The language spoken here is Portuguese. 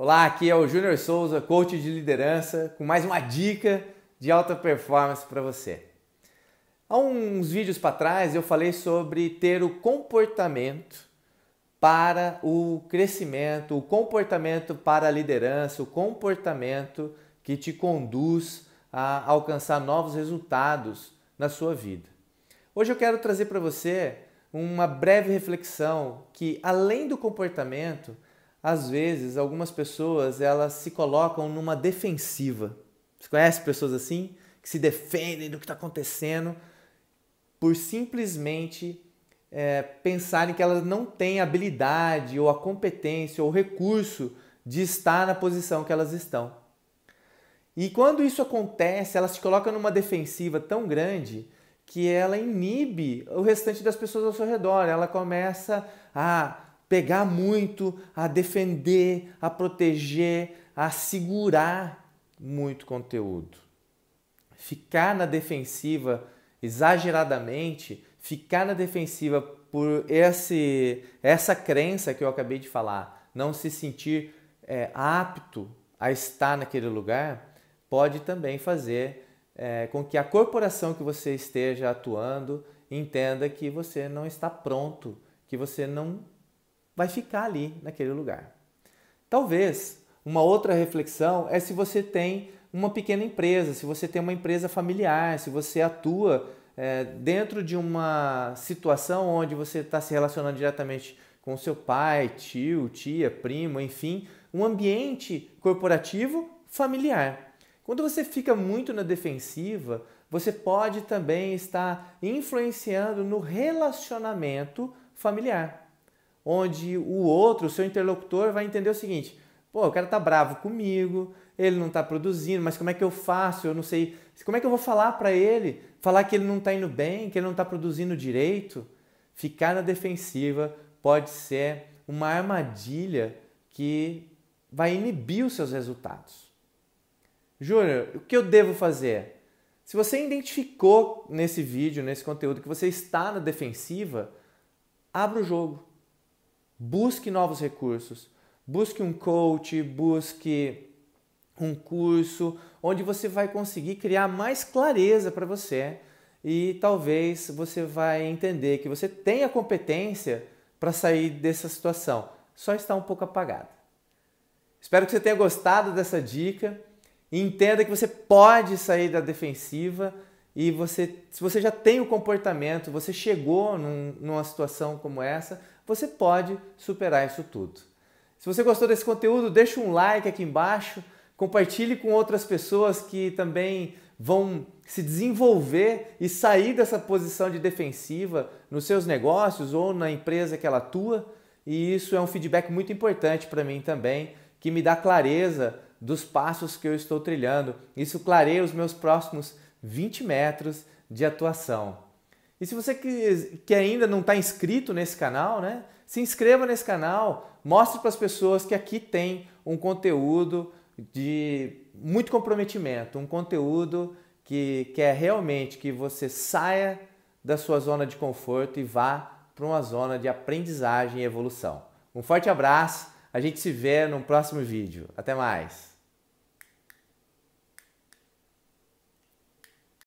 Olá, aqui é o Júnior Souza, coach de liderança, com mais uma dica de alta performance para você. Há uns vídeos para trás eu falei sobre ter o comportamento para o crescimento, o comportamento para a liderança, o comportamento que te conduz a alcançar novos resultados na sua vida. Hoje eu quero trazer para você uma breve reflexão que, além do comportamento, às vezes, algumas pessoas elas se colocam numa defensiva. Você conhece pessoas assim? Que se defendem do que está acontecendo por simplesmente é, pensarem que elas não têm habilidade ou a competência ou o recurso de estar na posição que elas estão. E quando isso acontece, ela se coloca numa defensiva tão grande que ela inibe o restante das pessoas ao seu redor. Ela começa a pegar muito, a defender, a proteger, a segurar muito conteúdo. Ficar na defensiva exageradamente, ficar na defensiva por esse, essa crença que eu acabei de falar, não se sentir é, apto a estar naquele lugar, pode também fazer é, com que a corporação que você esteja atuando entenda que você não está pronto, que você não vai ficar ali naquele lugar. Talvez uma outra reflexão é se você tem uma pequena empresa, se você tem uma empresa familiar, se você atua é, dentro de uma situação onde você está se relacionando diretamente com seu pai, tio, tia, primo, enfim, um ambiente corporativo familiar. Quando você fica muito na defensiva, você pode também estar influenciando no relacionamento familiar onde o outro, o seu interlocutor, vai entender o seguinte: pô, o cara tá bravo comigo, ele não tá produzindo, mas como é que eu faço? Eu não sei. Como é que eu vou falar para ele? Falar que ele não tá indo bem, que ele não tá produzindo direito? Ficar na defensiva pode ser uma armadilha que vai inibir os seus resultados. Júnior, o que eu devo fazer? Se você identificou nesse vídeo, nesse conteúdo, que você está na defensiva, abra o jogo. Busque novos recursos. Busque um coach, busque um curso onde você vai conseguir criar mais clareza para você e talvez você vai entender que você tem a competência para sair dessa situação, só está um pouco apagada. Espero que você tenha gostado dessa dica e entenda que você pode sair da defensiva e você, se você já tem o comportamento, você chegou num, numa situação como essa, você pode superar isso tudo. Se você gostou desse conteúdo, deixa um like aqui embaixo, compartilhe com outras pessoas que também vão se desenvolver e sair dessa posição de defensiva nos seus negócios ou na empresa que ela atua. E isso é um feedback muito importante para mim também, que me dá clareza dos passos que eu estou trilhando. Isso clareia os meus próximos 20 metros de atuação. E se você que, que ainda não está inscrito nesse canal, né, se inscreva nesse canal, mostre para as pessoas que aqui tem um conteúdo de muito comprometimento, um conteúdo que quer é realmente que você saia da sua zona de conforto e vá para uma zona de aprendizagem e evolução. Um forte abraço, a gente se vê no próximo vídeo. Até mais!